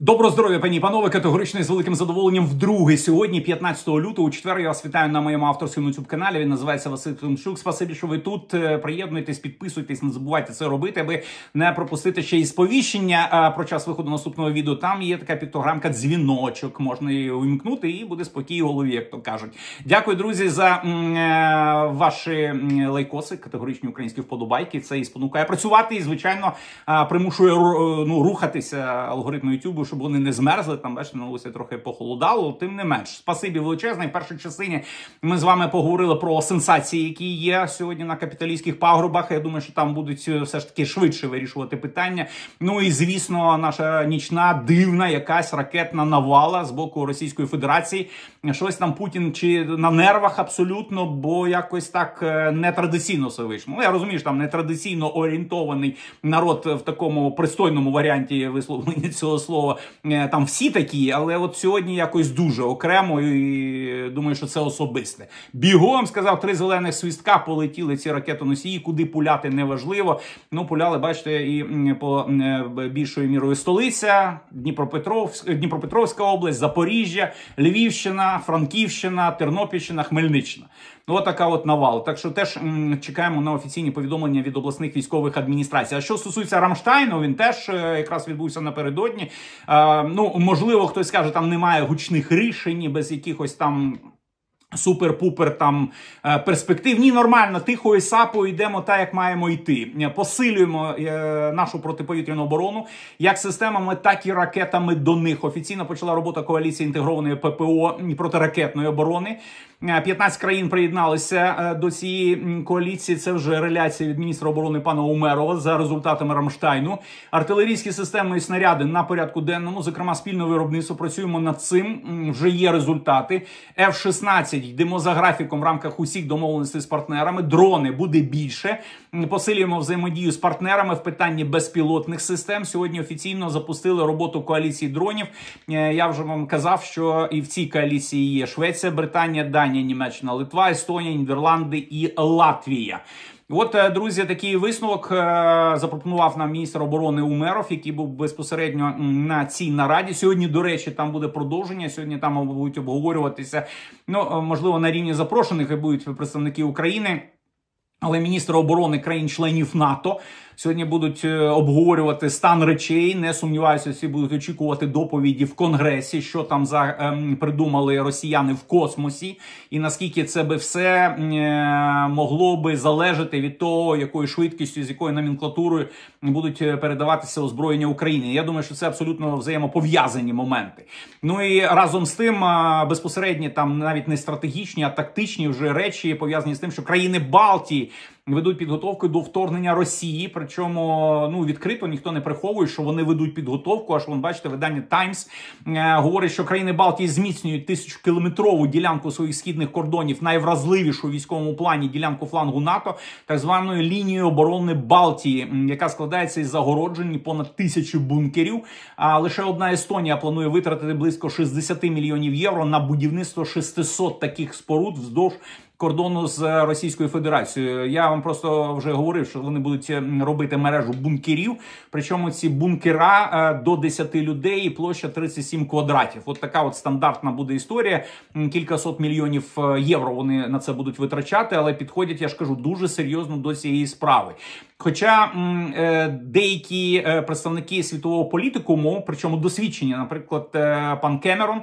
Добро здоров'я, пані і панове, категорично і з великим задоволенням вдруге сьогодні, 15 лютого, у четвер. Я вас вітаю на моєму авторському youtube каналі. Він називається Василь Тимчук. Спасибі, що ви тут. Е, приєднуйтесь, підписуйтесь, не забувайте це робити, аби не пропустити ще і сповіщення е, про час виходу наступного відео. Там є така піктограмка, дзвіночок. Можна її увімкнути, і буде спокій у голові, як то кажуть. Дякую, друзі, за е, ваші лайкоси, категоричні українські вподобайки. Це і спонукає працювати, і звичайно примушує ну, рухатися алгоритму YouTube, щоб вони не змерзли. Там бачите, на вулиці трохи похолодало. Тим не менш, спасибі величезне. В першій частині ми з вами поговорили про сенсації, які є сьогодні на капіталістських пагорбах. Я думаю, що там будуть е, все ж таки швидше вирішувати питання. Ну і звісно, наша нічна дивна якась ракетна навала з боку Російської Федерації. Щось там Путін чи на нервах абсолютно, бо якось так е, нетрадиційно все вийшло. Ну, Я розумію, що там нетрадиційно орієнтований народ в такому пристойному варіанті висловлення цього слова. Е, там всі такі, але от сьогодні якось дуже окремо, і думаю, що це особисте. Бігом сказав три зелених свістка, полетіли ці ракетоносії, куди пуляти неважливо. Ну, пуляли, бачите, і по е, більшою мірою столиця, Дніпропетровськ, е, Дніпропетровська область, Запоріжжя, Львівщина, Франківщина, Тернопільщина, Хмельниччина. Ну, от така от навал. Так що теж м, чекаємо на офіційні повідомлення від обласних військових адміністрацій. А що стосується Рамштайну, він теж е, якраз відбувся напередодні. Е, ну, можливо, хтось каже, там немає гучних рішень без якихось там. Супер-пупер там е, перспектив. Ні, нормально, тихою сапою йдемо так, як маємо йти. Е, посилюємо е, нашу протиповітряну оборону як системами, так і ракетами до них. Офіційно почала робота коаліції інтегрованої ППО протиракетної оборони. 15 країн приєдналися до цієї коаліції. Це вже реляція від міністра оборони пана Умерова за результатами Рамштайну. Артилерійські системи і снаряди на порядку денному, зокрема, спільне виробництво. Працюємо над цим. Вже є результати. F-16 йдемо за графіком в рамках усіх домовленостей з партнерами. Дрони буде більше. Посилюємо взаємодію з партнерами в питанні безпілотних систем. Сьогодні офіційно запустили роботу коаліції дронів. Е, я вже вам казав, що і в цій коаліції є Швеція, Британія, Данія, Німеччина, Литва, Естонія, Нідерланди і Латвія. От, е, друзі, такий висновок е, запропонував нам міністр оборони Умеров, який був безпосередньо на цій нараді. Сьогодні, до речі, там буде продовження. Сьогодні там будуть обговорюватися. Ну е, можливо, на рівні запрошених і будуть представники України, але міністр оборони країн-членів НАТО. Сьогодні будуть е, обговорювати стан речей. Не сумніваюся, всі будуть очікувати доповіді в конгресі, що там за е, придумали росіяни в космосі, і наскільки це би все е, могло би залежати від того, якою швидкістю з якою номенклатурою будуть е, передаватися озброєння України. Я думаю, що це абсолютно взаємопов'язані моменти. Ну і разом з тим е, безпосередні там навіть не стратегічні, а тактичні вже речі пов'язані з тим, що країни Балтії ведуть підготовку до вторгнення Росії. Причому ну відкрито ніхто не приховує, що вони ведуть підготовку. Аж вон бачите, видання Таймс е, говорить, що країни Балтії зміцнюють тисячокілометрову ділянку своїх східних кордонів, найвразливішу в військовому плані ділянку флангу НАТО, так званою лінією оборони Балтії, яка складається із загороджень понад тисячу бункерів. А лише одна Естонія планує витратити близько 60 мільйонів євро на будівництво 600 таких споруд вздовж кордону з Російською Федерацією. Я вам просто вже говорив, що вони будуть е, робити мережу бункерів. Причому ці бункера е, до 10 людей і площа 37 квадратів. От така от стандартна буде історія. Кількасот мільйонів е, євро вони на це будуть витрачати, але підходять, я ж кажу, дуже серйозно до цієї справи. Хоча деякі представники світового політикуму, причому досвідчення, наприклад, пан Кемерон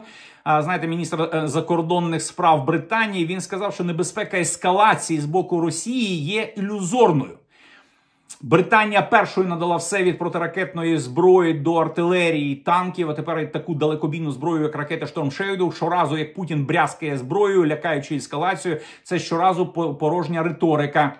знаєте, міністр е, закордонних справ Британії він сказав, що небезпека ескалації з боку Росії є ілюзорною. Британія першою надала все від протиракетної зброї до артилерії, танків. А тепер таку далекобійну зброю, як ракети Штормшейду. Щоразу як Путін брязкає зброєю, лякаючи ескалацію, це щоразу порожня риторика.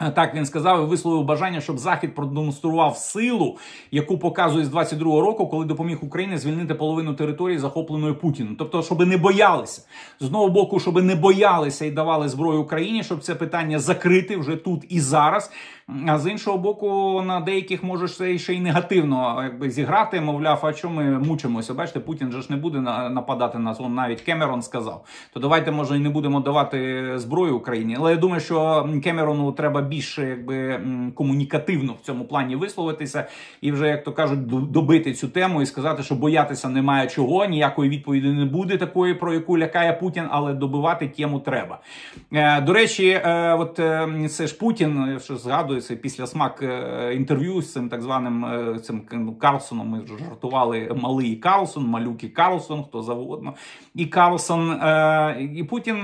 Е, так він сказав і висловив бажання, щоб захід продемонстрував силу, яку показує з 22-го року, коли допоміг Україні звільнити половину території, захопленої Путіним. Тобто, щоб не боялися з одного боку, щоб не боялися і давали зброю Україні, щоб це питання закрити вже тут і зараз, а з іншого боку, на деяких може це ще й негативно якби зіграти. Мовляв, а чому ми мучимося? Бачите, Путін же ж не буде нападати на нас. Он навіть Кемерон сказав. То давайте може і не будемо давати зброю Україні. Але я думаю, що Кемерону треба більше якби комунікативно в цьому плані висловитися і вже як то кажуть, добити цю тему і сказати, що боятися немає чого, ніякої відповіді не буде такої, про яку лякає Путін, але добивати тему треба. Е, до речі, е, от ем, це ж Путін, я що згадую згадується після смак е, інтерв'ю з цим так званим е, цим ну, Карлсоном. Ми жартували малий Карлсон, малюкий Карлсон, хто завгодно. І Карлсон е, і Путін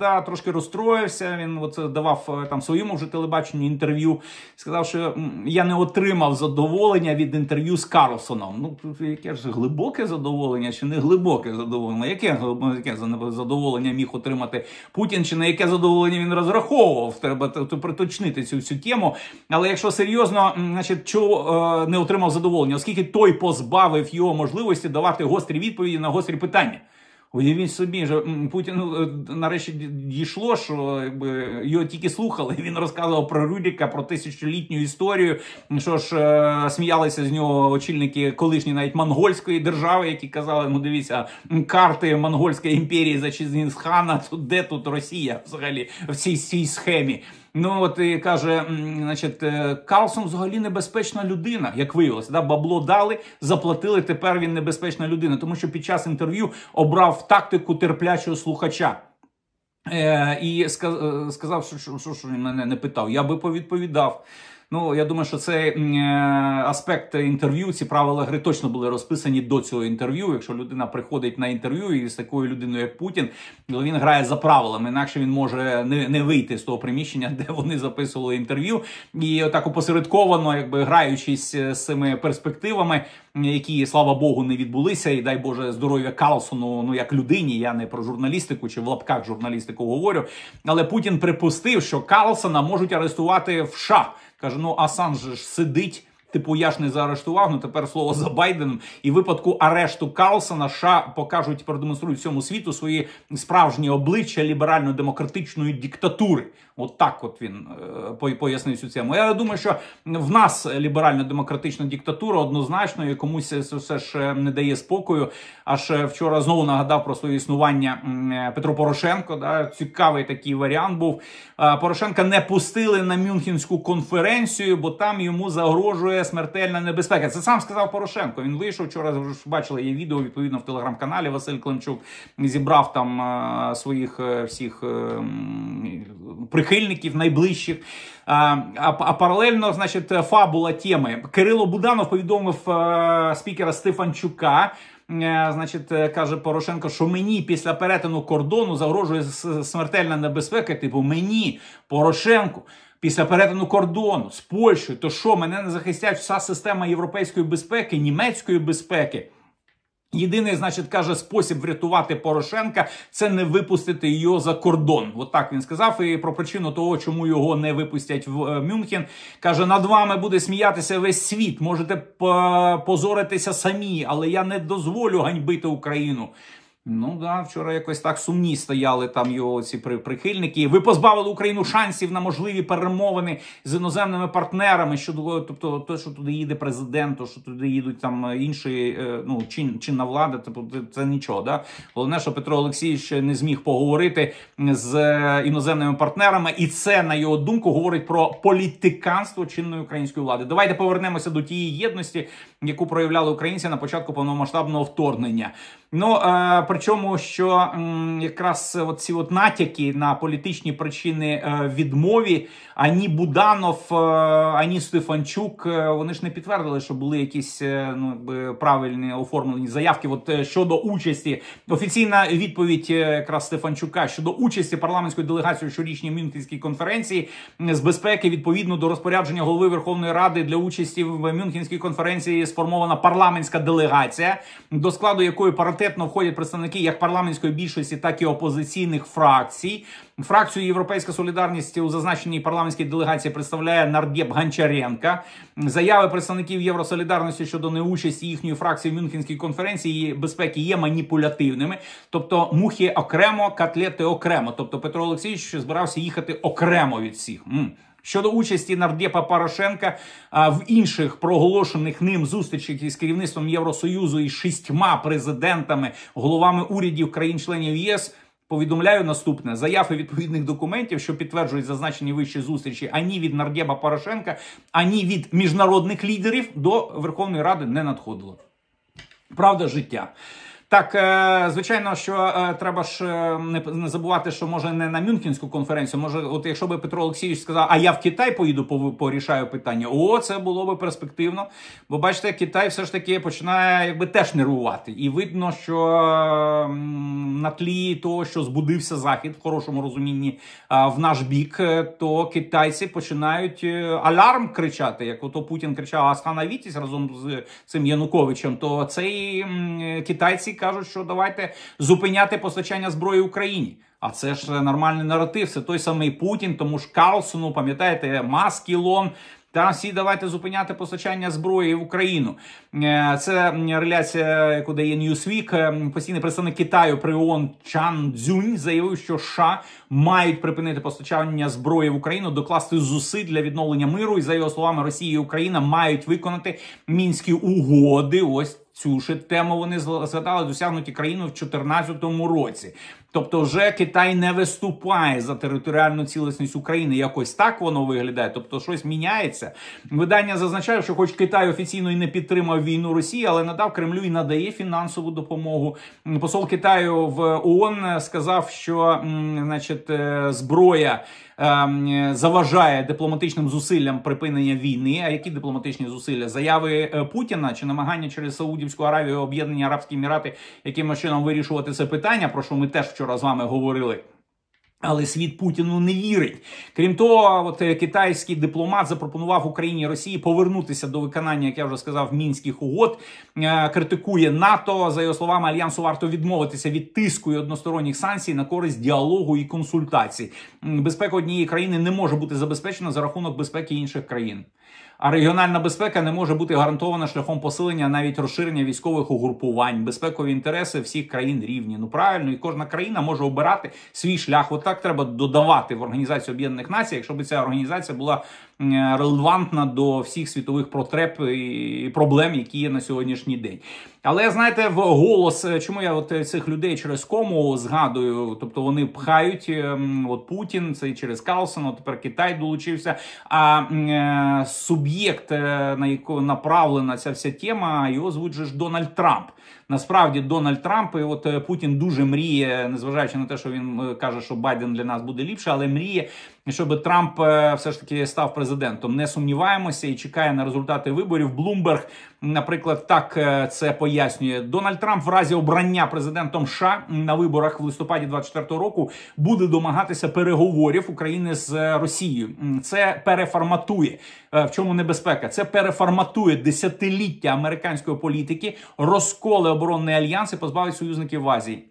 да, трошки розстроївся. Він от давав там своєму вже телебаченню інтерв'ю. Сказав, що я не отримав задоволення від інтерв'ю з Карлсоном. Ну яке ж глибоке задоволення чи не глибоке задоволення? Яке яке задоволення міг отримати Путін? Чи на яке задоволення він розраховував? Треба приточнити цю всю тему. Але якщо серйозно, значить, чого е, не отримав задоволення, оскільки той позбавив його можливості давати гострі відповіді на гострі питання. Уявіть собі, що Путін ну, е, нарешті дійшло, що якби його тільки слухали. Він розказував про Рюдіка, про тисячолітню історію. Що ж е сміялися з нього очільники колишньої навіть монгольської держави, які казали, ну дивіться, карти монгольської імперії за Чінгісхана, Тут де тут Росія взагалі в цій, цій схемі? Ну от і каже, значить, е, Карлсон взагалі небезпечна людина, як виявилося, да? бабло дали, заплатили. Тепер він небезпечна людина, тому що під час інтерв'ю обрав тактику терплячого слухача. Е, І е, сказав, що що, що, що мене не питав, я би повідповідав. Ну я думаю, що цей е, аспект інтерв'ю, ці правила гри точно були розписані до цього інтерв'ю. Якщо людина приходить на інтерв'ю із такою людиною, як Путін, то він грає за правилами, інакше він може не не вийти з того приміщення, де вони записували інтерв'ю, і отак опосередковано, якби граючись е, з цими перспективами, які слава Богу не відбулися, і дай Боже здоров'я Карлсону, ну як людині. Я не про журналістику чи в лапках журналістику говорю. Але Путін припустив, що Карлсона можуть арестувати в США. Кажу, ну же ж сидить типу я ж не заарештував, ну тепер слово за Байденом. І випадку арешту Карлсона США покажуть, продемонструють всьому світу свої справжні обличчя ліберально-демократичної диктатури. От так от він е, пояснив цю цьому. Я думаю, що в нас ліберально-демократична диктатура однозначно і комусь все ж не дає спокою. Аж е, вчора знову нагадав про своє існування е, Петро Порошенко. Да, Цікавий такий варіант був. Е, Порошенка не пустили на Мюнхенську конференцію, бо там йому загрожує смертельна небезпека. Це сам сказав Порошенко. Він вийшов вчора. Вже бачили є відео відповідно в телеграм-каналі. Василь Климчук зібрав там е, своїх е, всіх е, прихильників найближчих. А, а паралельно, значить, фабула теми Кирило Буданов повідомив спікера Стефанчука. Значить, каже Порошенко, що мені після перетину кордону загрожує смертельна небезпека. Типу мені Порошенку після перетину кордону з Польщею, то що мене не захистять вся система європейської безпеки, німецької безпеки. Єдиний, значить, каже, спосіб врятувати Порошенка це не випустити його за кордон. От так він сказав. І про причину того, чому його не випустять в е, Мюнхен, каже: над вами буде сміятися весь світ. Можете е, позоритися самі, але я не дозволю ганьбити Україну. Ну да, вчора якось так сумні стояли там його ці прихильники. Ви позбавили Україну шансів на можливі перемовини з іноземними партнерами. Щодо тобто, то, що туди їде президент, то що туди їдуть там інші е, ну чин, чинна влада, тобто це нічого. Да? Головне, що Петро Олексійович не зміг поговорити з е, іноземними партнерами, і це на його думку говорить про політиканство чинної української влади. Давайте повернемося до тієї єдності, яку проявляли українці на початку повномасштабного вторгнення. Ну е, причому, що м, якраз от ці от натяки на політичні причини е, відмові, ані Буданов, е, ані Стефанчук, е, вони ж не підтвердили, що були якісь е, ну правильні оформлені заявки. От е, щодо участі, офіційна відповідь е, якраз Стефанчука щодо участі парламентської делегації у щорічній Мюнхенській конференції з безпеки відповідно до розпорядження голови Верховної Ради для участі в Мюнхенській конференції сформована парламентська делегація, до складу якої парад квартетно входять представники як парламентської більшості, так і опозиційних фракцій. Фракцію Європейська Солідарність у зазначеній парламентській делегації представляє нардєп Ганчаренка. Заяви представників Євросолідарності щодо неучасті їхньої фракції в Мюнхенській конференції безпеки є маніпулятивними, тобто мухи окремо, котлети окремо. Тобто Петро Олексійович збирався їхати окремо від всіх. Щодо участі нардепа Порошенка в інших проголошених ним зустрічах із керівництвом Євросоюзу і шістьма президентами, головами урядів країн-членів ЄС. Повідомляю наступне заяви відповідних документів, що підтверджують зазначені вищі зустрічі, ані від Нардепа Порошенка, ані від міжнародних лідерів до Верховної Ради не надходило. Правда, життя. Так, е, звичайно, що е, треба ж е, не забувати, що може не на Мюнхенську конференцію. Може, от якщо би Петро Олексійович сказав, а я в Китай поїду, порішаю питання. О, це було би перспективно. Бо бачите, Китай все ж таки починає якби теж нервувати, і видно, що на тлі того, що збудився захід в хорошому розумінні в наш бік, то китайці починають алярм кричати. Як ото Путін кричав Асхана Вітіс разом з цим Януковичем, то цей китайці кажуть, що давайте зупиняти постачання зброї Україні. А це ж нормальний наратив. Це той самий Путін, тому ж Карлсону, пам'ятаєте, Маскілон та всі давайте зупиняти постачання зброї в Україну. Е, це реляція, яку дає Ньюсвік е, Постійний представник Китаю при ООН Чан Цзюнь заявив, що США мають припинити постачання зброї в Україну, докласти зусиль для відновлення миру. І за його словами, Росія і Україна мають виконати мінські угоди. Ось. Цю ж тему вони згадали досягнуті країну в 2014 році. Тобто, вже Китай не виступає за територіальну цілісність України. Якось так воно виглядає. Тобто, щось міняється. Видання зазначає, що, хоч Китай офіційно і не підтримав війну Росії, але надав Кремлю і надає фінансову допомогу. Посол Китаю в ООН сказав, що значить е, зброя. Ем, заважає дипломатичним зусиллям припинення війни. А які дипломатичні зусилля? Заяви е, Путіна чи намагання через Саудівську Аравію об'єднані Арабські Емірати якимось чином вирішувати це питання, про що ми теж вчора з вами говорили. Але світ Путіну не вірить. Крім того, от е, китайський дипломат запропонував Україні і Росії повернутися до виконання, як я вже сказав, мінських угод. Е, критикує НАТО за його словами. Альянсу варто відмовитися від тиску і односторонніх санкцій на користь діалогу і консультацій. Безпека однієї країни не може бути забезпечена за рахунок безпеки інших країн. А регіональна безпека не може бути гарантована шляхом посилення навіть розширення військових угрупувань, безпекові інтереси всіх країн рівні. Ну правильно, і кожна країна може обирати свій шлях. Отак От треба додавати в організацію Об'єднаних Націй, якщо б ця організація була релевантна до всіх світових потреб і проблем, які є на сьогоднішній день. Але знаєте, в голос, е, чому я от е, цих людей через кому згадую? Тобто вони пхають е, от Путін, це і через Калсона, тепер Китай долучився. А суб'єкт, на якого направлена ця вся тема, його звуть же Дональд Трамп. Насправді Дональд Трамп і от е, Путін дуже мріє, незважаючи на те, що він е, каже, що Байден для нас буде ліпше, але мріє, щоб Трамп е, все ж таки став президентом. Не сумніваємося і чекає на результати виборів. Блумберг Наприклад, так е, це пояснює Дональд Трамп в разі обрання президентом США на виборах в листопаді 24-го року буде домагатися переговорів України з е, Росією. Це переформатує е, в чому небезпека. Це переформатує десятиліття американської політики, розколи оборонний альянс і позбавить союзників в Азії.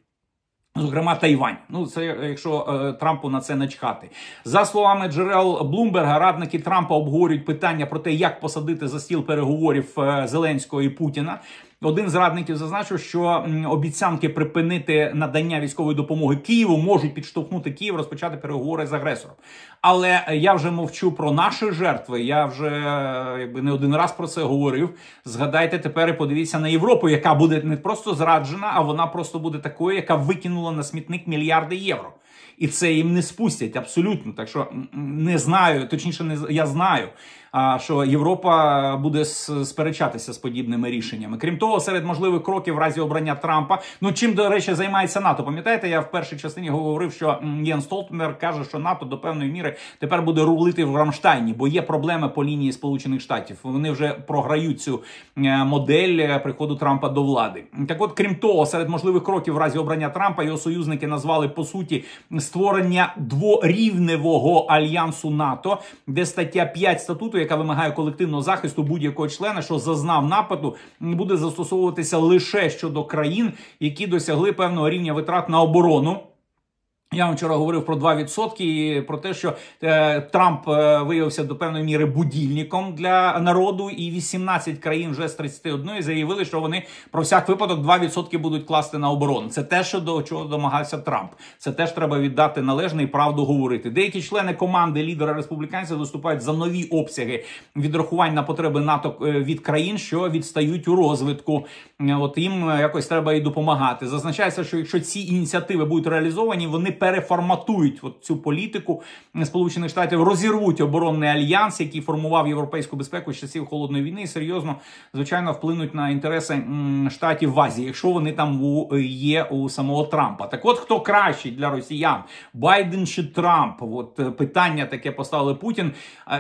Зокрема, Тайвань. Ну, це якщо е, Трампу на це начхати. За словами джерел Блумберга, радники Трампа обговорюють питання про те, як посадити за стіл переговорів е, Зеленського і Путіна. Один з радників зазначив, що обіцянки припинити надання військової допомоги Києву можуть підштовхнути Київ розпочати переговори з агресором. Але я вже мовчу про наші жертви. Я вже е, якби не один раз про це говорив. Згадайте тепер і подивіться на Європу, яка буде не просто зраджена, а вона просто буде такою, яка викинула на смітник мільярди євро. І це їм не спустять абсолютно. Так що не знаю, точніше, не я знаю що Європа буде сперечатися з подібними рішеннями. Крім того, серед можливих кроків в разі обрання Трампа, ну чим до речі, займається НАТО. Пам'ятаєте, я в першій частині говорив, що Єн Столтенберг каже, що НАТО до певної міри тепер буде рулити в Рамштайні, бо є проблеми по лінії Сполучених Штатів. Вони вже програють цю е, модель е, приходу Трампа до влади. Так, от, крім того, серед можливих кроків в разі обрання Трампа його союзники назвали по суті створення дворівневого альянсу НАТО, де стаття 5 статуту статуту, яка вимагає колективного захисту будь-якого члена, що зазнав нападу, буде застосовуватися лише щодо країн, які досягли певного рівня витрат на оборону. Я вам вчора говорив про 2% і про те, що е, Трамп е, виявився до певної міри будільником для народу, і 18 країн вже з 31 заявили, що вони про всяк випадок 2% будуть класти на оборону. Це те, що до чого домагався Трамп. Це теж треба віддати належне і правду говорити. Деякі члени команди лідера республіканців виступають за нові обсяги відрахувань на потреби НАТО е, від країн, що відстають у розвитку. Е, от їм е, якось треба і допомагати. Зазначається, що якщо ці ініціативи будуть реалізовані, вони переформатують от цю політику Сполучених Штатів, розірвуть оборонний альянс, який формував європейську безпеку з часів холодної війни, і серйозно звичайно вплинуть на інтереси штатів в Азії, якщо вони там є у самого Трампа. Так, от хто кращий для росіян Байден чи Трамп? От е, питання таке поставили Путін.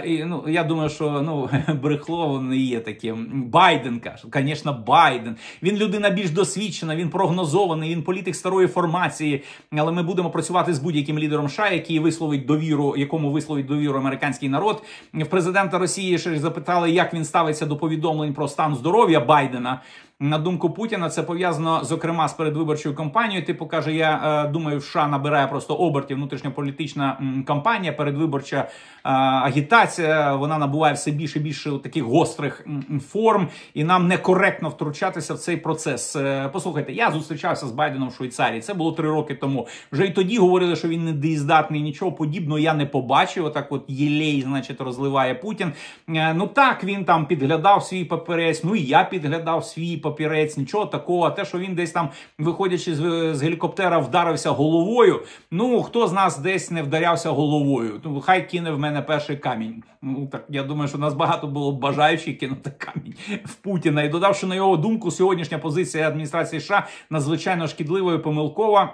І, ну я думаю, що ну брехло не є таким. Байден каже, звісно, Байден. Він людина більш досвідчена. Він прогнозований. Він політик старої формації, але ми будемо про працювати з будь-яким лідером США, який висловить довіру, якому висловить довіру американський народ. В президента Росії ще запитали, як він ставиться до повідомлень про стан здоров'я Байдена. На думку Путіна, це пов'язано зокрема з передвиборчою кампанією. Типу каже, я е, думаю, в США набирає просто обертів внутрішньополітична м, кампанія, передвиборча е, агітація. Вона набуває все більше і більше таких гострих м, форм, і нам некоректно втручатися в цей процес. Е, послухайте, я зустрічався з Байденом в Швейцарії. Це було три роки тому. Вже й тоді говорили, що він недієздатний, нічого подібного я не побачив. Отак, от єлей, значить, розливає Путін. Е, ну так він там підглядав свій паперець. Ну і я підглядав свій папірець, нічого такого. те, що він десь там, виходячи з, з гелікоптера, вдарився головою. Ну хто з нас десь не вдарявся головою? Ну, хай кине в мене перший камінь. Ну так я думаю, що у нас багато було бажаючих кинути камінь в Путіна. І додавши на його думку, сьогоднішня позиція адміністрації США надзвичайно шкідлива і помилкова.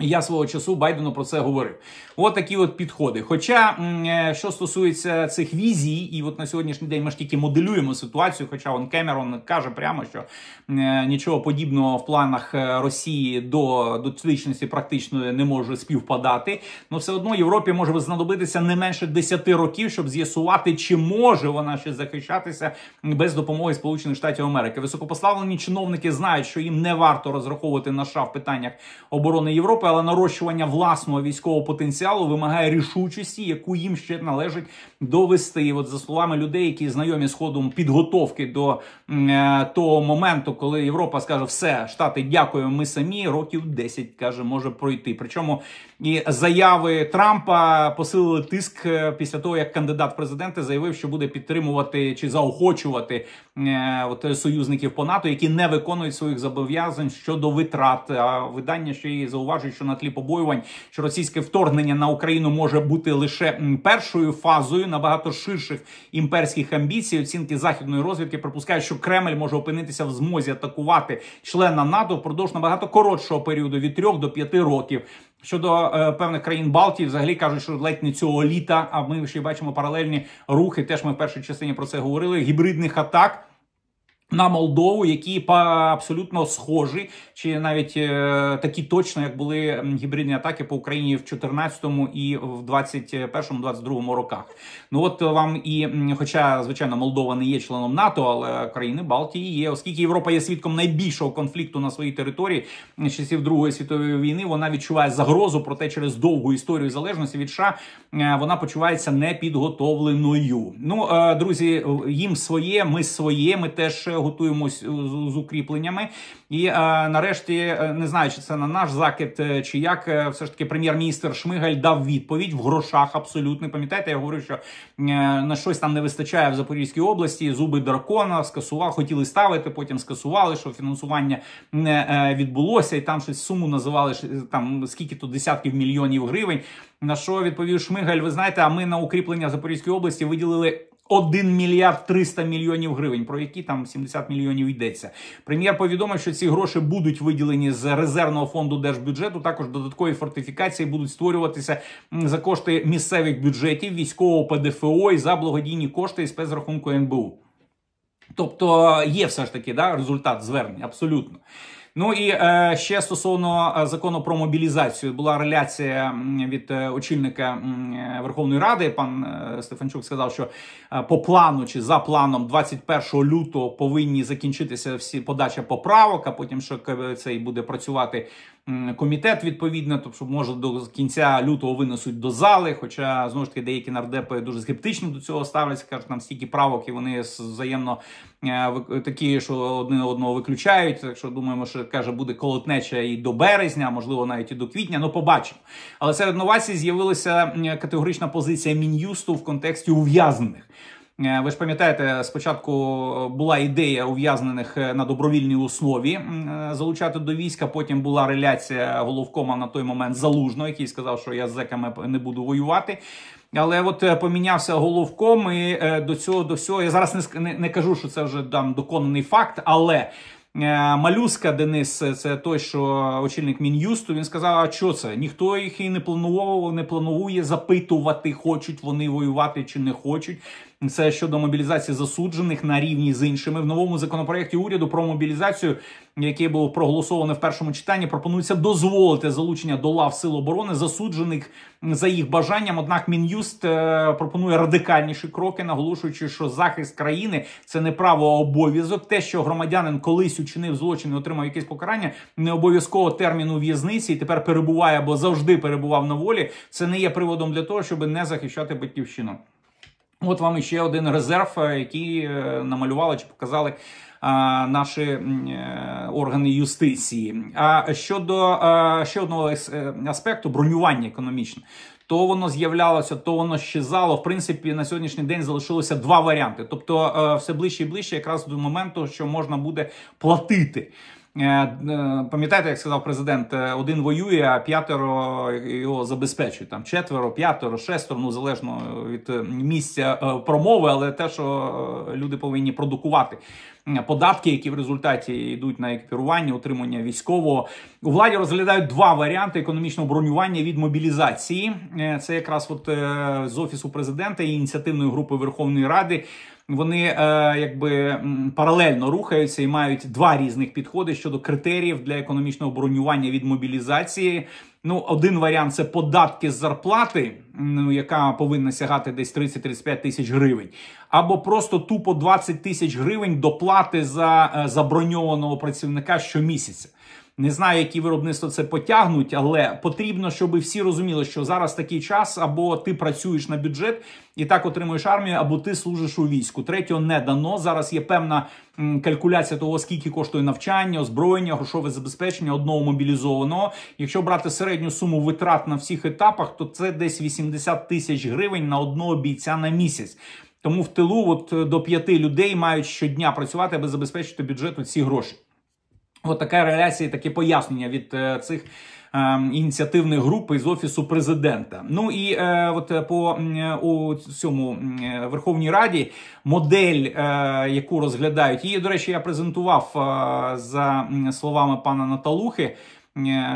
Я свого часу Байдену про це говорив. От такі от підходи. Хоча, е, що стосується цих візій, і от на сьогоднішній день ми ж тільки моделюємо ситуацію, хоча он Кемерон каже прямо, що е, нічого подібного в планах е, Росії до доцічності практично не може співпадати. Але ну, все одно Європі може знадобитися не менше 10 років, щоб з'ясувати, чи може вона ще захищатися без допомоги Сполучених Штатів Америки. Високопоставлені чиновники знають, що їм не варто розраховувати на США в питаннях оборони Європи року, але нарощування власного військового потенціалу вимагає рішучості, яку їм ще належить довести. І От за словами людей, які знайомі з ходом підготовки до е, того моменту, коли Європа скаже, все штати дякуємо, ми самі років 10, каже, може пройти. Причому і заяви Трампа посилили тиск е, після того, як кандидат в президенти заявив, що буде підтримувати чи заохочувати е, от, союзників по НАТО, які не виконують своїх зобов'язань щодо витрат. А видання ще й зауважують, що на тлі побоювань, що російське вторгнення на Україну може бути лише першою фазою набагато ширших імперських амбіцій. Оцінки західної розвідки припускають, що Кремль може опинитися в змозі атакувати члена НАТО впродовж набагато коротшого періоду від 3 до 5 років. Щодо е, певних країн Балтії, взагалі кажуть, що ледь не цього літа. А ми ще бачимо паралельні рухи. Теж ми в першій частині про це говорили. Гібридних атак на Молдову, які абсолютно схожі, чи навіть е, такі точно, як були гібридні атаки по Україні в 14-му і в 21-22 роках. Ну от вам і, хоча звичайно, Молдова не є членом НАТО, але країни Балтії є, оскільки Європа є свідком найбільшого конфлікту на своїй території з часів Другої світової війни, вона відчуває загрозу, проте через довгу історію залежності від США е, вона почувається непідготовленою. Ну е, друзі, їм своє, ми своє, ми теж готуємось е, з укріпленнями. І е, нарешті е, не знаю, чи це на наш закид, чи як все ж таки прем'єр-міністр Шмигаль дав відповідь в грошах. Абсолютно пам'ятаєте, я говорю, що на щось там не вистачає в Запорізькій області. Зуби дракона скасував, хотіли ставити. Потім скасували, що фінансування не відбулося, і там щось суму називали там скільки то десятків мільйонів гривень. На що відповів Шмигаль? Ви знаєте, а ми на укріплення Запорізької області виділили. 1 мільярд 300 мільйонів гривень, про які там 70 мільйонів йдеться. Прем'єр повідомив, що ці гроші будуть виділені з резервного фонду держбюджету. Також додаткові фортифікації будуть створюватися за кошти місцевих бюджетів, військового ПДФО і за благодійні кошти і спецрахунку НБУ. Тобто е, є все ж таки да результат звернень, абсолютно. Ну і е, ще стосовно е, закону про мобілізацію була реляція від е, очільника е, Верховної Ради. Пан Стефанчук сказав, що по плану чи за планом 21 лютого повинні закінчитися всі подача поправок. А потім що цей буде працювати комітет відповідно, тобто може до кінця лютого винесуть до зали. Хоча знову ж таки деякі нардепи дуже скептично до цього ставляться, кажуть, там стільки правок і вони взаємно е, такі, що одне одного виключають. Так що думаємо, що каже, буде колотнеча і до березня, можливо, навіть і до квітня. Ну, побачимо. Але серед новацій з'явилася категорична позиція мін'юсту в контексті ув'язнених. Е, ви ж пам'ятаєте, спочатку е, була ідея ув'язнених е, на добровільній основі залучати до війська. Потім була реляція головкома на той момент залужно, який сказав, що я з зеками не буду воювати. Але от помінявся головком і до цього до всього. Я зараз не не, не кажу, що це вже там доконаний факт, але. Малюска Денис, це той, що очільник мін'юсту. Він сказав: а що це? Ніхто їх і не планував, не планує запитувати, хочуть вони воювати чи не хочуть. Це щодо мобілізації засуджених на рівні з іншими в новому законопроєкті уряду про мобілізацію, який був проголосований в першому читанні, пропонується дозволити залучення до лав сил оборони засуджених за їх бажанням. Однак мін'юст е, пропонує радикальніші кроки, наголошуючи, що захист країни це не право а обов'язок. Те, що громадянин колись учинив злочин, і отримав якесь покарання, не обов'язково терміну в'язниці і тепер перебуває або завжди перебував на волі. Це не є приводом для того, щоб не захищати батьківщину. От вам іще один резерв, е, який е, намалювали чи показали е, наші органи юстиції. А щодо ще одного аспекту бронювання економічне. То воно з'являлося, то воно щезало. В принципі, на сьогоднішній день залишилося два варіанти. Тобто, все ближче і ближче, якраз до моменту, що можна буде платити. Е, е, пам'ятаєте, як сказав президент, е, один воює, а п'ятеро його забезпечують там четверо, п'ятеро, шестеро, ну залежно від місця промови, але те, що люди повинні продукувати податки, які в результаті йдуть на екіпірування, отримання військового у владі розглядають два варіанти економічного бронювання від мобілізації. Е, це якраз от е, з офісу президента і ініціативної групи Верховної Ради. Вони е, якби паралельно рухаються і мають два різних підходи щодо критеріїв для економічного бронювання від мобілізації. Ну, один варіант це податки з зарплати, ну яка повинна сягати десь 30-35 тисяч гривень, або просто тупо 20 тисяч гривень доплати за е, заброньованого працівника щомісяця. Не знаю, які виробництво це потягнуть, але потрібно, щоб всі розуміли, що зараз такий час, або ти працюєш на бюджет і так отримуєш армію, або ти служиш у війську. Третього не дано. Зараз є певна калькуляція того, скільки коштує навчання, озброєння, грошове забезпечення одного мобілізованого. Якщо брати середню суму витрат на всіх етапах, то це десь 80 тисяч гривень на одного бійця на місяць. Тому в тилу, от е, до п'яти людей мають щодня працювати, аби забезпечити бюджету ці гроші. От така реляція, таке пояснення від е, цих. Ем, Ініціативної групи з офісу президента. Ну і е, от е, по е, у цьому Верховній Раді модель, е, яку розглядають її. До речі, я презентував е, за словами пана Наталухи. Е,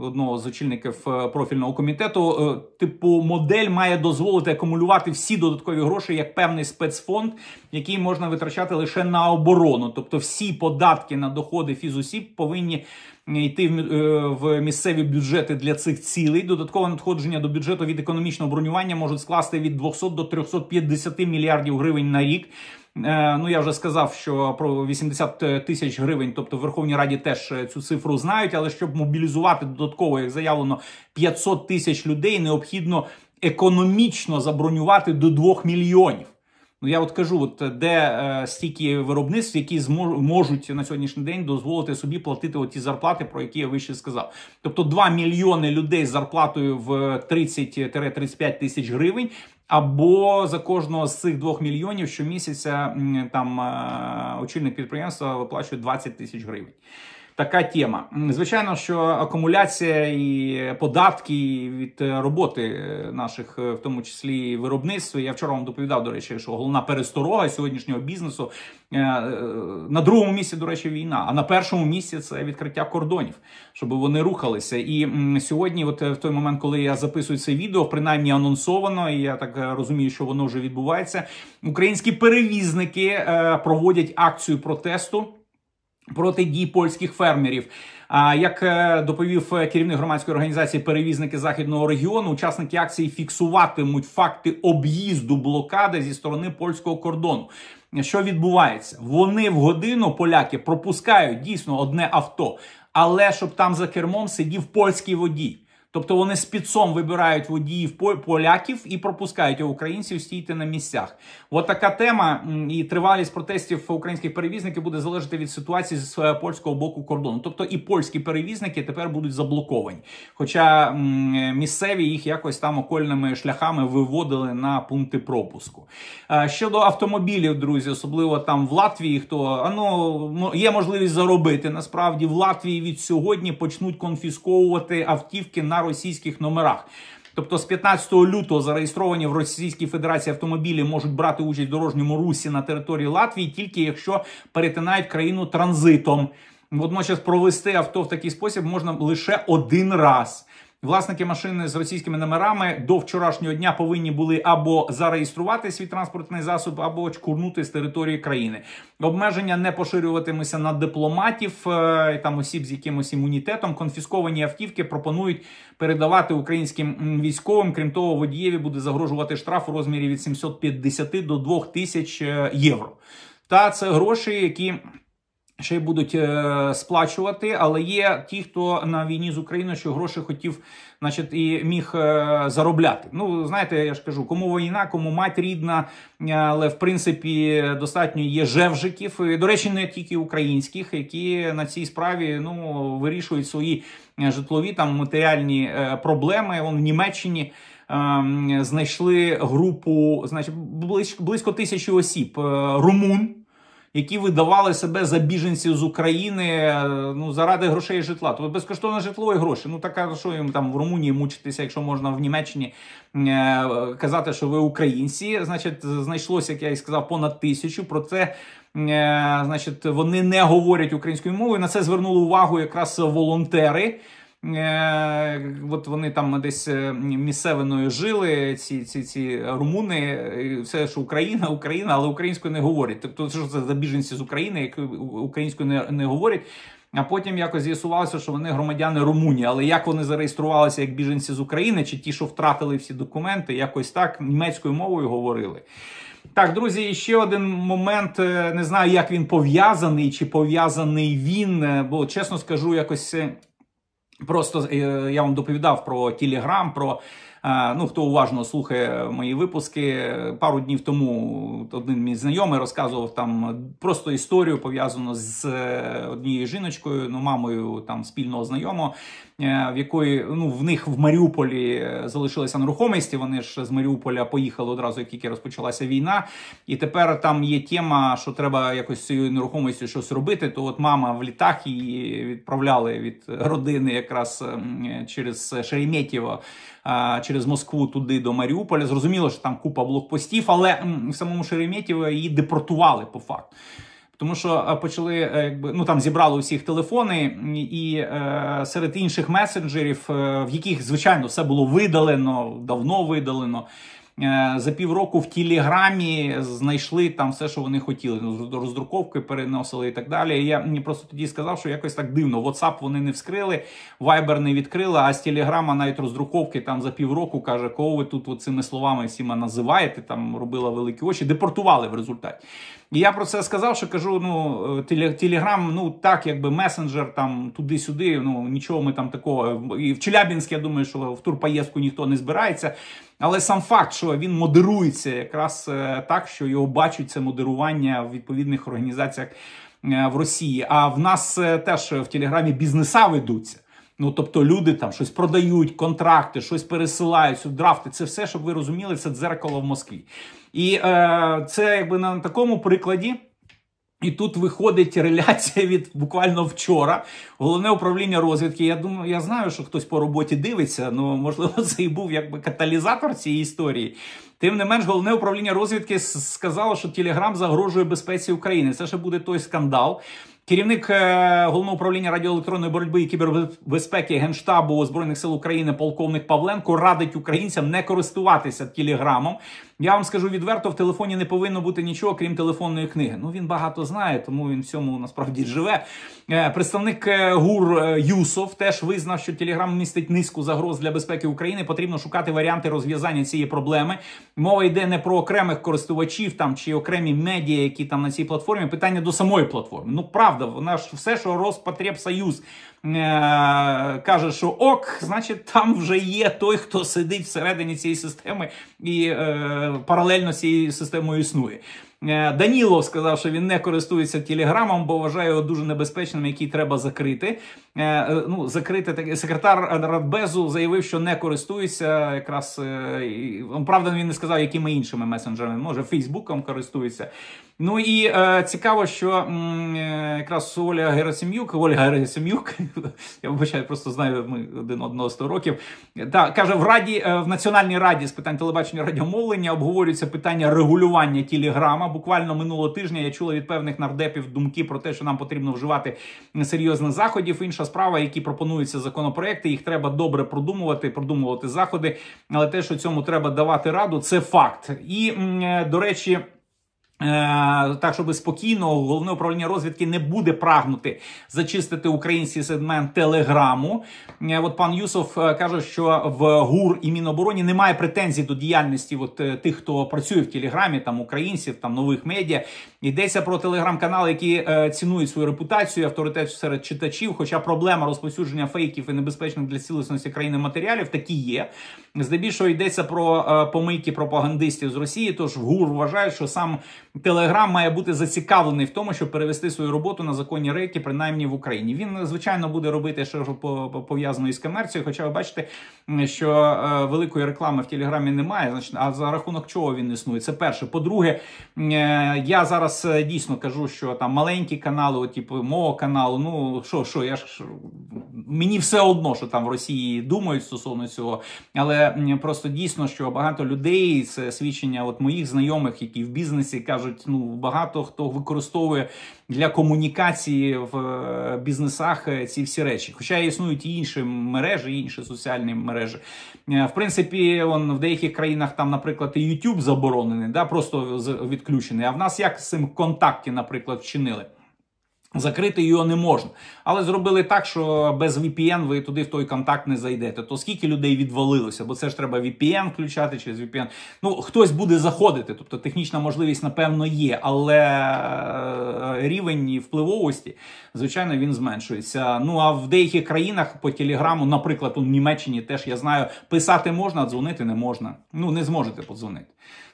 одного з очільників е, профільного комітету, е, типу, модель має дозволити акумулювати всі додаткові гроші як певний спецфонд, який можна витрачати лише на оборону. Тобто всі податки на доходи фізусіб повинні Е, йти е, в місцеві бюджети для цих цілей. Додаткове надходження до бюджету від економічного бронювання можуть скласти від 200 до 350 мільярдів гривень на рік. Е, ну, я вже сказав, що про 80 тисяч гривень, тобто в Верховній Раді теж цю цифру знають, але щоб мобілізувати додатково, як заявлено, 500 тисяч людей, необхідно економічно забронювати до 2 мільйонів. Ну я от кажу, от де е, стільки виробництв, які зможуть можуть на сьогоднішній день дозволити собі платити ті зарплати, про які я вище сказав. Тобто 2 мільйони людей з зарплатою в 30-35 тисяч гривень. Або за кожного з цих двох мільйонів щомісяця там е, очільник підприємства виплачує 20 тисяч гривень така тема. Звичайно, що акумуляція і податки від е, роботи е, наших, е, в тому числі виробництва. Я вчора вам доповідав, до речі, що головна пересторога сьогоднішнього бізнесу на другому місці, до речі, війна. А на першому місці це відкриття кордонів, щоб вони рухалися. І сьогодні, от в той момент, коли я записую це відео, принаймні анонсовано, і я так розумію, що воно вже відбувається. Українські перевізники проводять акцію протесту проти дій польських фермерів. А як е, доповів е, керівник громадської організації перевізники західного регіону, учасники акції фіксуватимуть факти об'їзду блокади зі сторони польського кордону. Що відбувається? Вони в годину поляки пропускають дійсно одне авто, але щоб там за кермом сидів польський водій. Тобто вони з підсом вибирають водіїв поляків і пропускають а українців стійте на місцях. От така тема і тривалість протестів українських перевізників буде залежати від ситуації з е, польського боку кордону. Тобто і польські перевізники тепер будуть заблоковані. Хоча місцеві їх якось там окольними шляхами виводили на пункти пропуску. Е, щодо автомобілів, друзі, особливо там в Латвії, хто ну, є можливість заробити. Насправді в Латвії від сьогодні почнуть конфісковувати автівки на російських номерах. Тобто з 15 лютого зареєстровані в Російській Федерації автомобілі можуть брати участь в дорожньому русі на території Латвії, тільки якщо перетинають країну транзитом. Водночас провести авто в такий спосіб можна лише один раз. Власники машини з російськими номерами до вчорашнього дня повинні були або зареєструвати свій транспортний засіб, або чкурнути з території країни. Обмеження не поширюватимуться на дипломатів е, там осіб з якимось імунітетом. Конфісковані автівки пропонують передавати українським військовим. Крім того, водієві буде загрожувати штраф у розмірі від 750 до 2000 е, євро. Та це гроші, які. Ще й будуть е, сплачувати, але є ті, хто на війні з Україною, що гроші хотів, значить, і міг е, заробляти. Ну знаєте, я ж кажу, кому війна, кому мать рідна, е, але в принципі достатньо є жевжиків. До речі, не тільки українських, які на цій справі ну вирішують свої житлові там матеріальні проблеми. Вон в Німеччині. Ем, знайшли групу, значить, близько близько тисячі осіб румун, які видавали себе за біженців з України е, ну, заради грошей і житла. Тобто безкоштовне житло і гроші. Ну така що їм там в Румунії мучитися, якщо можна в Німеччині е, казати, що ви українці. Значить, знайшлося, як я і сказав, понад тисячу. Про це е, значить, вони не говорять українською мовою. На це звернули увагу якраз волонтери. Е, от вони там десь е, місцевиною жили, ці ці, ці румуни, все що Україна, Україна, але українською не говорять. Тобто, що це за біженці з України, які українською не, не говорять. А потім якось з'ясувалося, що вони громадяни Румунії. Але як вони зареєструвалися як біженці з України, чи ті, що втратили всі документи, якось так німецькою мовою говорили. Так, друзі, ще один момент. Е, не знаю, як він пов'язаний, чи пов'язаний він, бо чесно скажу, якось Просто е, я вам доповідав про Телеграм, про Ну, хто уважно слухає мої випуски, пару днів тому один мій знайомий розказував там просто історію пов'язану з е, однією жіночкою, ну мамою там спільного знайомого, е, в якої ну в них в Маріуполі е, залишилася нерухомість. і Вони ж з Маріуполя поїхали одразу, як тільки розпочалася війна, і тепер там є тема, що треба якось з цією нерухомістю щось робити. То от мама в літах її відправляли від родини, якраз ем, через Шереметьєво через Москву туди до Маріуполя. Зрозуміло, що там купа блокпостів, але в самому Шереметєво її депортували по факту. Тому що е, почали, е, якби ну там зібрали усіх телефони, і е, серед інших месенджерів, е, в яких звичайно все було видалено, давно видалено. Е, за півроку в Телеграмі знайшли там все, що вони хотіли. Ну, роздруковки переносили і так далі. Я мені просто тоді сказав, що якось так дивно. WhatsApp вони не вскрили, Viber не відкрили, а з Телеграма навіть роздруковки там за півроку каже, кого ви тут цими словами всіма називаєте, там робила великі очі, депортували в результаті. І я про це сказав, що кажу: ну, е, Телеграм, ну так, якби месенджер там туди-сюди, ну нічого ми там такого. І в Челябінськ, я думаю, що в турпоїздку ніхто не збирається. Але сам факт, що він модерується якраз е, так, що його бачать це модерування в відповідних організаціях е, в Росії. А в нас теж в Телеграмі бізнеса ведуться. Ну, тобто, люди там щось продають, контракти, щось пересилають драфти. Це все, щоб ви розуміли, це дзеркало в Москві. І е, це якби на такому прикладі. І тут виходить реляція від буквально вчора. Головне управління розвідки. Я думаю, я знаю, що хтось по роботі дивиться, але ну, можливо це і був якби каталізатор цієї історії. Тим не менш, головне управління розвідки сказало, що Телеграм загрожує безпеці України. Це ще буде той скандал. Керівник е, головного управління радіоелектронної боротьби і кібербезпеки генштабу збройних сил України, полковник Павленко, радить українцям не користуватися телеграмом. Я вам скажу відверто: в телефоні не повинно бути нічого, крім телефонної книги. Ну він багато знає, тому він в цьому насправді живе. Е, представник е, гур Юсов теж визнав, що телеграм містить низку загроз для безпеки України. Потрібно шукати варіанти розв'язання цієї проблеми. Мова йде не про окремих користувачів там чи окремі медіа, які там на цій платформі. Питання до самої платформи. Ну правда вона ж все, що Роспотребсоюз е, каже, що ок, значить, там вже є той, хто сидить всередині цієї системи і е, паралельно цією системою існує. Е, Данілов сказав, що він не користується телеграмом, бо вважає його дуже небезпечним, який треба закрити. Е, е, ну, закрити так. Секретар Радбезу заявив, що не користується якраз ну, правда, він не сказав, якими іншими месенджерами, може, Фейсбуком користується. Ну і е, цікаво, що м, якраз Оля Герасим'юк, Ольга Герасим'юк, я вибачаю, просто знаю ми один одного 100 років. Та каже в раді в національній раді з питань телебачення радіомовлення обговорюється питання регулювання телеграма буквально минулого тижня я чула від певних нардепів думки про те, що нам потрібно вживати серйозних заходів. Інша справа, які пропонуються законопроекти, їх треба добре продумувати, продумувати заходи. Але те, що цьому треба давати раду, це факт. І е, до речі. Е, так, щоб спокійно головне управління розвідки не буде прагнути зачистити український сегмент телеграму. Е, от пан Юсов е, каже, що в ГУР і Мінобороні немає претензій до діяльності от тих, хто працює в телеграмі, там українців, там нових медіа. Йдеться про телеграм-канали, які цінують свою репутацію, авторитет серед читачів. Хоча проблема розповсюдження фейків і небезпечних для цілісності країни матеріалів такі є. Здебільшого йдеться про помийки пропагандистів з Росії. Тож в ГУР вважають, що сам. Телеграм має бути зацікавлений в тому, щоб перевести свою роботу на законні рейки, принаймні в Україні. Він звичайно буде робити що пов'язано із комерцією. Хоча ви бачите, що е, великої реклами в Телеграмі немає. Значить, а за рахунок чого він існує? Це перше. По-друге, е, я зараз е, дійсно кажу, що там маленькі канали, типу мого каналу. Ну що, що, я ж мені все одно, що там в Росії думають стосовно цього, але просто дійсно, що багато людей це свідчення от моїх знайомих, які в бізнесі кажуть кажуть, ну багато хто використовує для комунікації в е, бізнесах е, ці всі речі. Хоча існують і інші мережі, і інші соціальні мережі. Е, в принципі, он в деяких країнах там, наприклад, і YouTube заборонений, да, просто відключений. А в нас як з цим контакті, наприклад, вчинили? Закрити його не можна, але зробили так, що без VPN ви туди в той контакт не зайдете. То скільки людей відвалилося, бо це ж треба VPN включати через VPN. Ну хтось буде заходити, тобто технічна можливість, напевно, є, але е, рівень впливовості, звичайно, він зменшується. Ну а в деяких країнах по телеграму, наприклад, у Німеччині теж я знаю, писати можна, а дзвонити не можна. Ну не зможете подзвонити.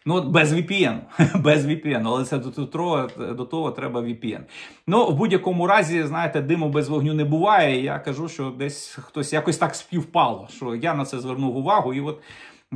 Ну, от без VPN. без VPN. Ну, але це до того, до того треба VPN. Ну, в будь-якому разі, знаєте, диму без вогню не буває. Я кажу, що десь хтось якось так співпало, що я на це звернув увагу. І от.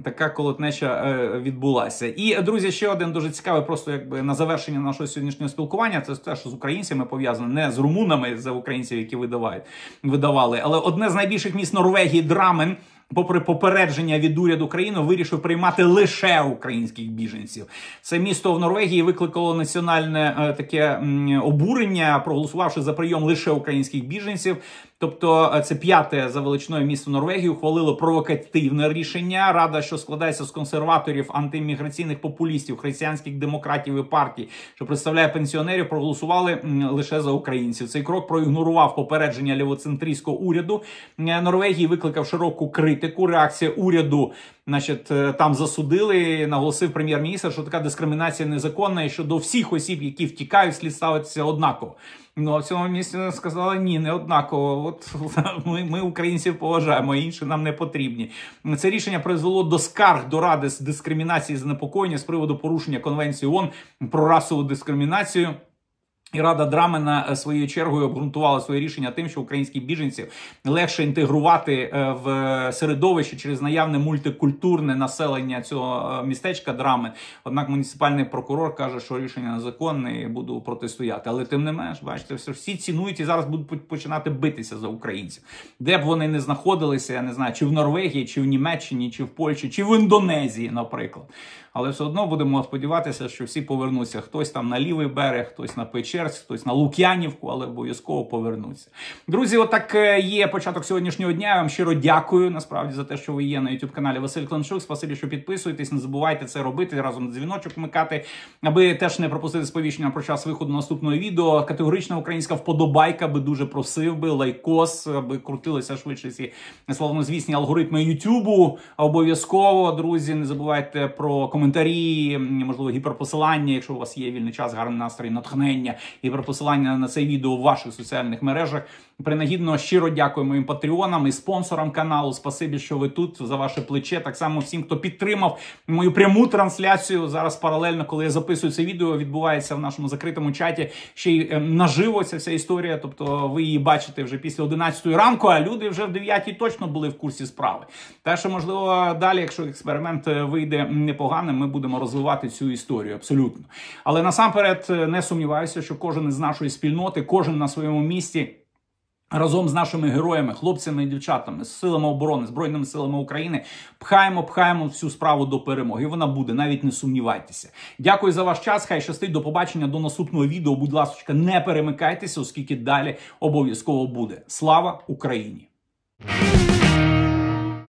Така колотнеча е, відбулася. І друзі, ще один дуже цікавий, просто якби на завершення нашого сьогоднішнього спілкування. Це те, що з українцями пов'язано, не з румунами за українців, які видавають видавали, але одне з найбільших міст Норвегії Драмен попри попередження від уряду країни, вирішив приймати лише українських біженців. Це місто в Норвегії викликало національне е, таке обурення, проголосувавши за прийом лише українських біженців. Тобто, е, це п'яте за величиною місто Норвегії ухвалило провокативне рішення. Рада, що складається з консерваторів, антиміграційних популістів, християнських демократів і партій, що представляє пенсіонерів, проголосували лише за українців. Цей крок проігнорував попередження лівоцентрійського уряду е, Норвегії, викликав широку критику. Реакція уряду значить, е, там засудили, наголосив прем'єр-міністр, що така дискримінація незаконна, і що до всіх осіб, які втікають, слід ставитися однаково. Ну а в цьому місці сказала ні, не однаково. От ми, ми українців поважаємо, інші нам не потрібні. Це рішення призвело до скарг до ради з дискримінації з занепокоєння з приводу порушення конвенції ООН про расову дискримінацію. І рада Драмена е, своєю чергою обґрунтувала своє рішення тим, що українських біженців легше інтегрувати е, в е, середовище через наявне мультикультурне населення цього містечка Драмен. Однак, муніципальний прокурор каже, що рішення незаконне і буду протистояти. Але тим не менш, бачите, всі цінують і зараз будуть починати битися за українців, де б вони не знаходилися. Я не знаю, чи в Норвегії, чи в Німеччині, чи в Польщі, чи в Індонезії, наприклад але все одно будемо сподіватися, що всі повернуться. Хтось там на лівий берег, хтось на Печерськ, хтось на Лук'янівку, але обов'язково повернуться. Друзі, отак е, є початок сьогоднішнього дня. Я вам щиро дякую насправді за те, що ви є на youtube каналі Василь Кланчук. Спасибі, що підписуєтесь. Не забувайте це робити разом з дзвіночок вмикати, аби теж не пропустити сповіщення про час виходу наступного відео. Категорична українська вподобайка би дуже просив би лайкос, аби крутилися швидше ці славнозвісні алгоритми Ютубу. Обов'язково, друзі, не забувайте про коментарі, можливо, гіперпосилання, якщо у вас є вільний час, гарний настрій, натхнення, гіперпосилання на це відео в ваших соціальних мережах. Принагідно щиро дякую моїм патреонам і спонсорам каналу. Спасибі, що ви тут за ваше плече. Так само всім, хто підтримав мою пряму трансляцію. Зараз паралельно, коли я записую це відео, відбувається в нашому закритому чаті ще й е, наживо ця вся історія. Тобто, ви її бачите вже після 11 ранку, а люди вже в 9 точно були в курсі справи. Те, що можливо далі, якщо експеримент е, вийде непогано державним, ми будемо розвивати цю історію абсолютно. Але насамперед е, не сумніваюся, що кожен із нашої спільноти, кожен на своєму місці. Разом з нашими героями, хлопцями і дівчатами, з силами оборони, збройними силами України, пхаємо, пхаємо всю справу до перемоги. Вона буде, навіть не сумнівайтеся. Дякую за ваш час. Хай щастить до побачення до наступного відео. Будь ласка, не перемикайтеся, оскільки далі обов'язково буде. Слава Україні!